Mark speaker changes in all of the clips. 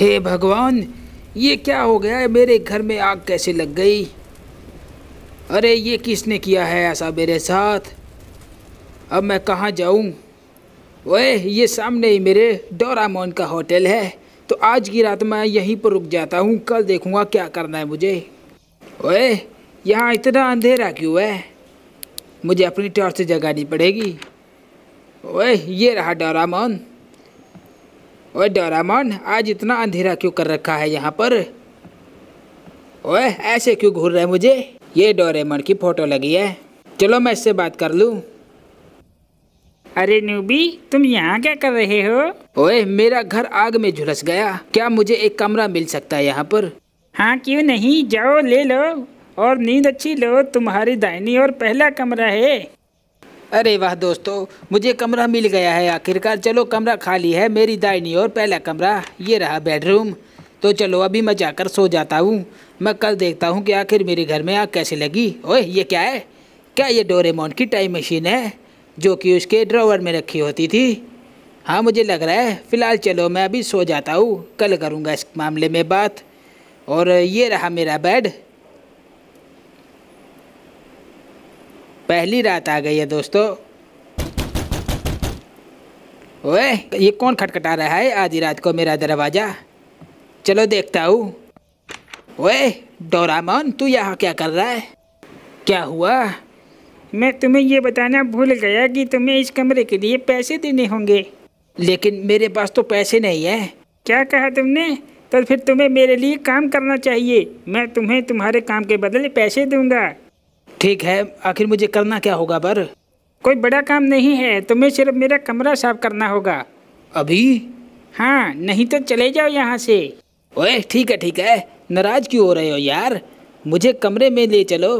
Speaker 1: हे भगवान ये क्या हो गया है मेरे घर में आग कैसे लग गई अरे ये किसने किया है ऐसा मेरे साथ अब मैं कहाँ जाऊँ वह ये सामने ही मेरे डोरामोन का होटल है तो आज की रात मैं यहीं पर रुक जाता हूँ कल देखूँगा क्या करना है मुझे ओए यहाँ इतना अंधेरा क्यों है मुझे अपनी टॉर्च से जगानी पड़ेगी ओए ये रहा डोरामोन ओए डोरामोन आज इतना अंधेरा क्यों कर रखा है यहाँ पर ओए ऐसे क्यों घूर रहे मुझे ये डोरेमोन की फ़ोटो लगी है चलो मैं इससे बात कर लूँ अरे न्यूबी तुम यहाँ क्या कर रहे हो ओए मेरा घर आग में झुलस गया क्या मुझे एक कमरा मिल सकता है यहाँ पर हाँ क्यों नहीं जाओ ले लो और नींद अच्छी लो तुम्हारी दाहिनी और पहला कमरा है अरे वाह दोस्तों मुझे कमरा मिल गया है आखिरकार चलो कमरा खाली है मेरी दाइनी और पहला कमरा ये रहा बेडरूम तो चलो अभी मैं जाकर सो जाता हूँ मैं कल देखता हूँ कि आखिर मेरे घर में आग कैसे लगी ओए ये क्या है क्या ये डोरेमोन की टाइम मशीन है जो कि उसके ड्रॉवर में रखी होती थी हाँ मुझे लग रहा है फ़िलहाल चलो मैं अभी सो जाता हूँ कल करूँगा इस मामले में बात और ये रहा मेरा बेड पहली रात आ गई है दोस्तों ओए ये कौन खटखटा रहा है आधी रात को मेरा दरवाज़ा चलो देखता हूँ ओए डोरामोन तू यहाँ क्या कर रहा है क्या हुआ मैं तुम्हें ये बताना भूल गया कि तुम्हें इस कमरे के लिए पैसे देने होंगे लेकिन मेरे पास तो पैसे नहीं है क्या कहा तुमने तो फिर तुम्हें मेरे लिए काम करना चाहिए मैं तुम्हें तुम्हारे काम के बदले पैसे दूंगा ठीक है आखिर मुझे करना क्या होगा बर कोई बड़ा काम नहीं है तुम्हें सिर्फ मेरा कमरा साफ करना होगा अभी हाँ नहीं तो चले जाओ यहाँ से ओए ठीक है ठीक है नाराज क्यों हो रहे हो यार मुझे कमरे में ले चलो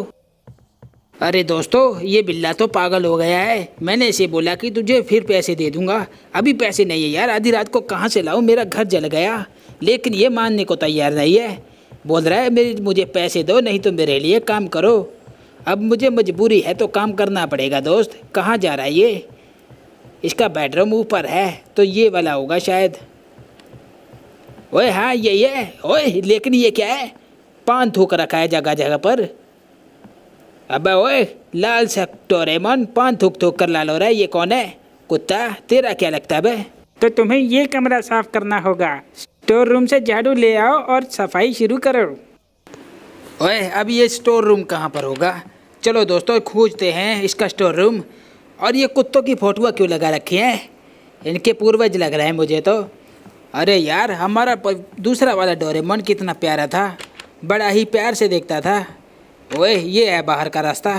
Speaker 1: अरे दोस्तों ये बिल्ला तो पागल हो गया है मैंने इसे बोला कि तुझे फिर पैसे दे दूंगा अभी पैसे नहीं है यार आधी रात को कहाँ से लाऊं मेरा घर जल गया लेकिन ये मानने को तैयार नहीं है बोल रहा है मेरे मुझे पैसे दो नहीं तो मेरे लिए काम करो अब मुझे मजबूरी है तो काम करना पड़ेगा दोस्त कहाँ जा रहा है ये इसका बेडरूम ऊपर है तो ये वाला होगा शायद ओए हाँ ये ये ओए लेकिन ये क्या है पान थूक रखा है जगह जगह पर अबे ओए लाल सा मन पान थूक थूक कर लाल हो रहा है ये कौन है कुत्ता तेरा क्या लगता है बे तो तुम्हें ये कमरा साफ करना होगा स्टोर रूम से झाड़ू ले आओ और सफाई शुरू करो ओए अब ये स्टोर रूम कहाँ पर होगा चलो दोस्तों खोजते हैं इसका स्टोर रूम और ये कुत्तों की फोटो क्यों लगा रखी है इनके पूर्वज लग रहे हैं मुझे तो अरे यार हमारा दूसरा वाला डोरेमोन कितना प्यारा था बड़ा ही प्यार से देखता था ओए ये है बाहर का रास्ता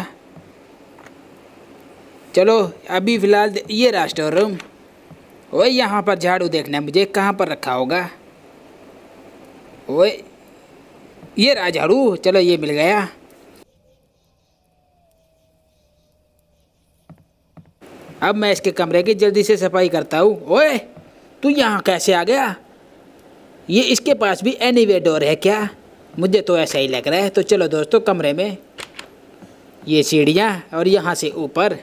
Speaker 1: चलो अभी फ़िलहाल ये रहा स्टोर रूम ओए यहाँ पर झाड़ू देखना है मुझे कहाँ पर रखा होगा ओए ये रहा झाड़ू चलो ये मिल गया अब मैं इसके कमरे की जल्दी से सफाई करता हूँ ओए तू यहाँ कैसे आ गया ये इसके पास भी एनी वे डोर है क्या मुझे तो ऐसा ही लग रहा है तो चलो दोस्तों कमरे में ये सीढ़ियाँ और यहाँ से ऊपर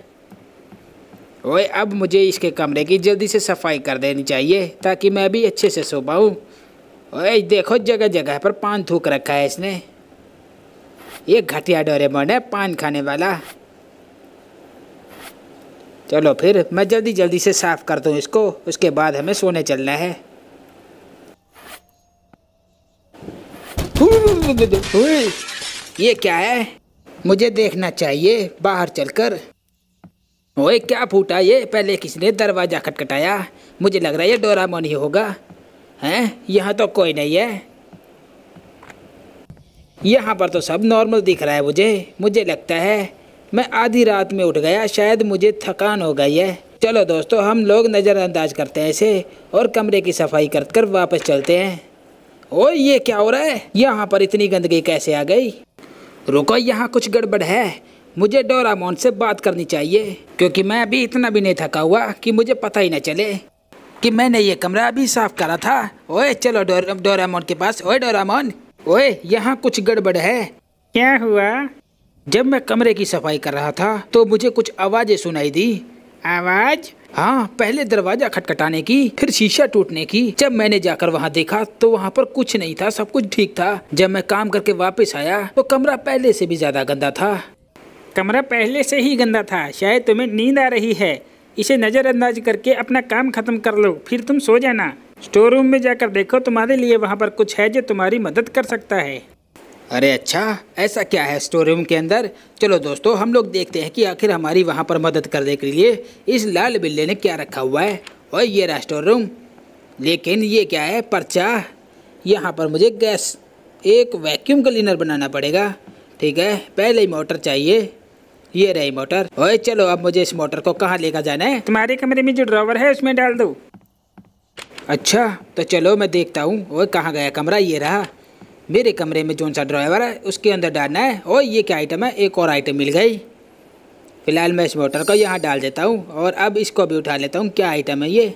Speaker 1: ओए अब मुझे इसके कमरे की जल्दी से सफाई कर देनी चाहिए ताकि मैं भी अच्छे से सो पाऊँ ओए देखो जगह जगह पर पान थूक रखा है इसने ये घटिया डोरेमोन है पान खाने वाला चलो फिर मैं जल्दी जल्दी से साफ़ कर दूँ इसको उसके बाद हमें सोने चलना है ये क्या है मुझे देखना चाहिए बाहर चलकर ओए क्या फूटा ये पहले किसने दरवाज़ा खटखटाया मुझे लग रहा है ये मोन ही होगा हैं यहाँ तो कोई नहीं है यहाँ पर तो सब नॉर्मल दिख रहा है मुझे मुझे लगता है मैं आधी रात में उठ गया शायद मुझे थकान हो गई है चलो दोस्तों हम लोग नज़रअंदाज करते हैं इसे और कमरे की सफाई कर कर वापस चलते हैं ओ ये क्या हो रहा है यहाँ पर इतनी गंदगी कैसे आ गई रुको यहाँ कुछ गड़बड़ है मुझे डोरामोन से बात करनी चाहिए क्योंकि मैं अभी इतना भी नहीं थका हुआ कि मुझे पता ही ना चले कि मैंने ये कमरा अभी साफ करा था ओए चलो डोरामोन के पास ओए डोरामोन ओए यहाँ कुछ गड़बड़ है क्या हुआ जब मैं कमरे की सफाई कर रहा था तो मुझे कुछ आवाजें सुनाई दी आवाज हाँ पहले दरवाजा खटखटाने की फिर शीशा टूटने की जब मैंने जाकर वहाँ देखा तो वहाँ पर कुछ नहीं था सब कुछ ठीक था जब मैं काम करके वापस आया तो कमरा पहले से भी ज्यादा गंदा था कमरा पहले से ही गंदा था शायद तुम्हें नींद आ रही है इसे नज़रअंदाज करके अपना काम खत्म कर लो फिर तुम सो जाना स्टोर रूम में जाकर देखो तुम्हारे लिए वहाँ पर कुछ है जो तुम्हारी मदद कर सकता है अरे अच्छा ऐसा क्या है स्टोर रूम के अंदर चलो दोस्तों हम लोग देखते हैं कि आखिर हमारी वहाँ पर मदद करने के लिए इस लाल बिल्ले ने क्या रखा हुआ है और ये रहा स्टोर रूम लेकिन ये क्या है पर्चा यहाँ पर मुझे गैस एक वैक्यूम क्लीनर बनाना पड़ेगा ठीक है पहले ही मोटर चाहिए ये रही मोटर ओए चलो अब मुझे इस मोटर को कहाँ लेकर जाना है तुम्हारे कमरे में जो ड्रॉवर है उसमें डाल दो अच्छा तो चलो मैं देखता हूँ ओए कहाँ गया कमरा ये रहा मेरे कमरे में जो सा ड्राइवर है उसके अंदर डालना है और ये क्या आइटम है एक और आइटम मिल गई फ़िलहाल मैं इस मोटर को यहाँ डाल देता हूँ और अब इसको भी उठा लेता हूँ क्या आइटम है ये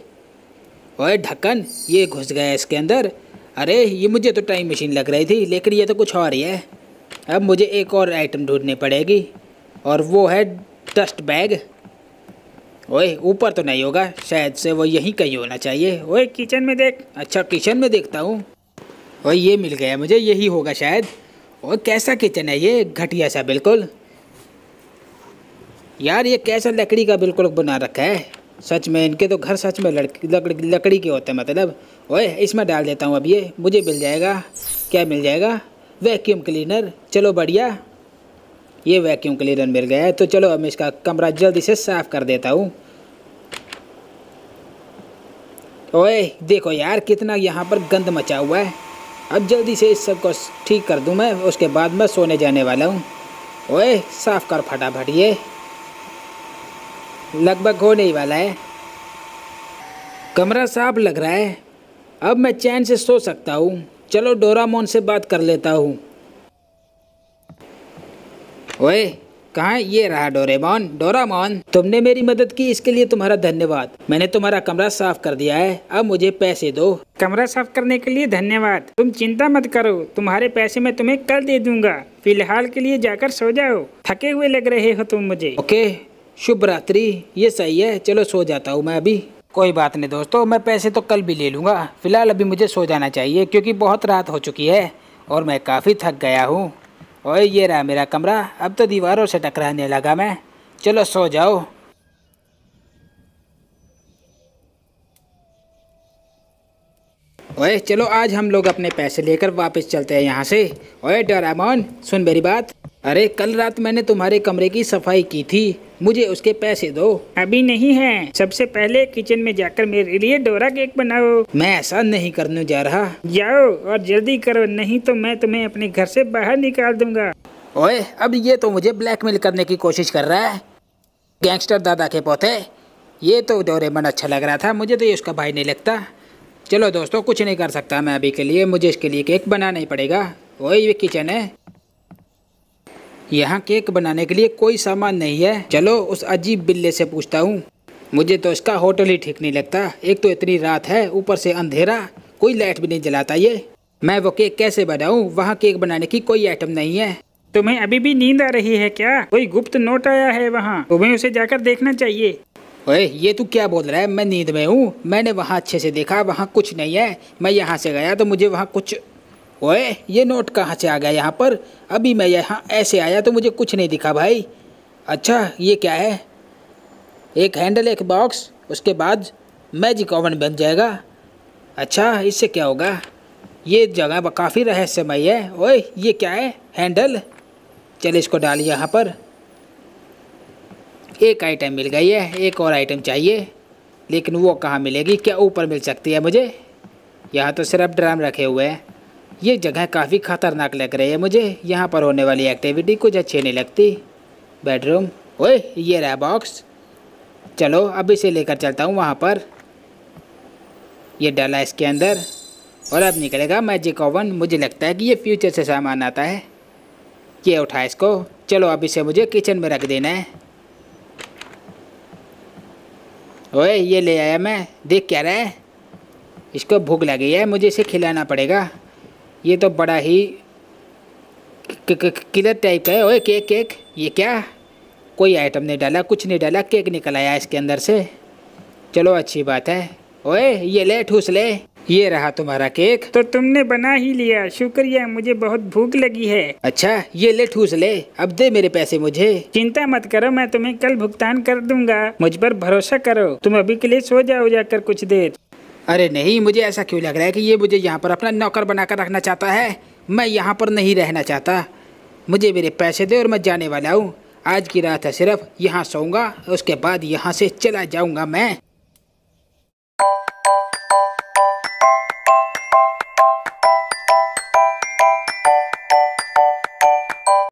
Speaker 1: और ढक्कन ये घुस गया इसके अंदर अरे ये मुझे तो टाइम मशीन लग रही थी लेकिन ये तो कुछ और ही है अब मुझे एक और आइटम ढूंढनी पड़ेगी और वो है डस्ट बैग ओए ऊपर तो नहीं होगा शायद से वो यहीं कहीं होना चाहिए ओए किचन में देख अच्छा किचन में देखता हूँ और ये मिल गया मुझे यही होगा शायद और कैसा किचन है ये घटिया सा बिल्कुल यार ये कैसा लकड़ी का बिल्कुल बना रखा है सच में इनके तो घर सच में लड़की लकड़ी लकड़ी के होते हैं मतलब ओए इसमें डाल देता हूँ अब ये मुझे मिल जाएगा क्या मिल जाएगा वैक्यूम क्लीनर चलो बढ़िया ये वैक्यूम क्लीनर मिल गया है तो चलो अब मैं इसका कमरा जल्दी से साफ़ कर देता हूँ ओए देखो यार कितना यहाँ पर गंद मचा हुआ है अब जल्दी से इस सब को ठीक कर दूँ मैं उसके बाद मैं सोने जाने वाला हूँ ओए साफ कर फटाफट ये लगभग होने ही वाला है कमरा साफ लग रहा है अब मैं चैन से सो सकता हूँ चलो डोरामोन से बात कर लेता हूँ ओए है ये रहा डोरेमोन डोरामोन तुमने मेरी मदद की इसके लिए तुम्हारा धन्यवाद मैंने तुम्हारा कमरा साफ कर दिया है अब मुझे पैसे दो कमरा साफ करने के लिए धन्यवाद तुम चिंता मत करो तुम्हारे पैसे मैं तुम्हें कल दे दूंगा फिलहाल के लिए जाकर सो जाओ थके हुए लग रहे हो तुम मुझे ओके शुभ रात्रि ये सही है चलो सो जाता हूँ मैं अभी कोई बात नहीं दोस्तों मैं पैसे तो कल भी ले लूँगा फ़िलहाल अभी मुझे सो जाना चाहिए क्योंकि बहुत रात हो चुकी है और मैं काफ़ी थक गया हूँ ओए ये रहा मेरा कमरा अब तो दीवारों से टकराने लगा मैं चलो सो जाओ ओए चलो आज हम लोग अपने पैसे लेकर वापस चलते हैं यहाँ से ओए डोरामोन सुन मेरी बात अरे कल रात मैंने तुम्हारे कमरे की सफाई की थी मुझे उसके पैसे दो अभी नहीं है सबसे पहले किचन में जाकर मेरे लिए डोरा केक बनाओ मैं ऐसा नहीं करने जा रहा जाओ और जल्दी करो नहीं तो मैं तुम्हें अपने घर से बाहर निकाल दूंगा ओए अब ये तो मुझे ब्लैकमेल करने की कोशिश कर रहा है गैंगस्टर दादा के पोते ये तो डोरेमन अच्छा लग रहा था मुझे तो ये उसका भाई नहीं लगता चलो दोस्तों कुछ नहीं कर सकता मैं अभी के लिए मुझे इसके लिए केक बनाना ही पड़ेगा वही ये किचन है यहाँ केक बनाने के लिए कोई सामान नहीं है चलो उस अजीब बिल्ले से पूछता हूँ मुझे तो इसका होटल ही ठीक नहीं लगता एक तो इतनी रात है ऊपर से अंधेरा कोई लाइट भी नहीं जलाता ये मैं वो केक कैसे बनाऊँ वहाँ केक बनाने की कोई आइटम नहीं है तुम्हें अभी भी नींद आ रही है क्या कोई गुप्त नोट आया है वहाँ तुम्हें उसे जाकर देखना चाहिए ओए ये तू क्या बोल रहा है मैं नींद में हूँ मैंने वहाँ अच्छे से देखा वहाँ कुछ नहीं है मैं यहाँ से गया तो मुझे वहाँ कुछ ओए ये नोट कहाँ से आ गया यहाँ पर अभी मैं यहाँ ऐसे आया तो मुझे कुछ नहीं दिखा भाई अच्छा ये क्या है एक हैंडल एक बॉक्स उसके बाद मैजिक ओवन बन जाएगा अच्छा इससे क्या होगा ये जगह काफ़ी रहस्यमय है ओए ये क्या है हैंडल चलिए इसको डालिए यहाँ पर एक आइटम मिल गई है एक और आइटम चाहिए लेकिन वो कहाँ मिलेगी क्या ऊपर मिल सकती है मुझे यहाँ तो सिर्फ ड्राम रखे हुए हैं ये जगह काफ़ी ख़तरनाक लग रही है मुझे यहाँ पर होने वाली एक्टिविटी कुछ अच्छी नहीं लगती बेडरूम ओए ये रहा बॉक्स चलो अब इसे लेकर चलता हूँ वहाँ पर ये डाला इसके अंदर और अब निकलेगा मैजिक ओवन मुझे लगता है कि ये फ्यूचर से सामान आता है ये उठा इसको चलो अब इसे मुझे किचन में रख देना है ओए ये ले आया मैं देख क्या रहा है इसको भूख लगी है मुझे इसे खिलाना पड़ेगा ये तो बड़ा ही किलर टाइप है ओए केक केक ये क्या कोई आइटम नहीं डाला कुछ नहीं डाला केक निकल आया इसके अंदर से चलो अच्छी बात है ओए ये ले ठूस ले ये रहा तुम्हारा केक तो तुमने बना ही लिया शुक्रिया मुझे बहुत भूख लगी है अच्छा ये ले ठूस ले अब दे मेरे पैसे मुझे चिंता मत करो मैं तुम्हें कल भुगतान कर दूंगा मुझ पर भरोसा करो तुम अभी के लिए सो जाओ जाकर कुछ देर अरे नहीं मुझे ऐसा क्यों लग रहा है कि ये मुझे यहाँ पर अपना नौकर बनाकर रखना चाहता है मैं यहाँ पर नहीं रहना चाहता मुझे मेरे पैसे दे और मैं जाने वाला हूँ आज की रात है सिर्फ यहाँ सोऊंगा उसके बाद यहाँ से चला जाऊँगा मैं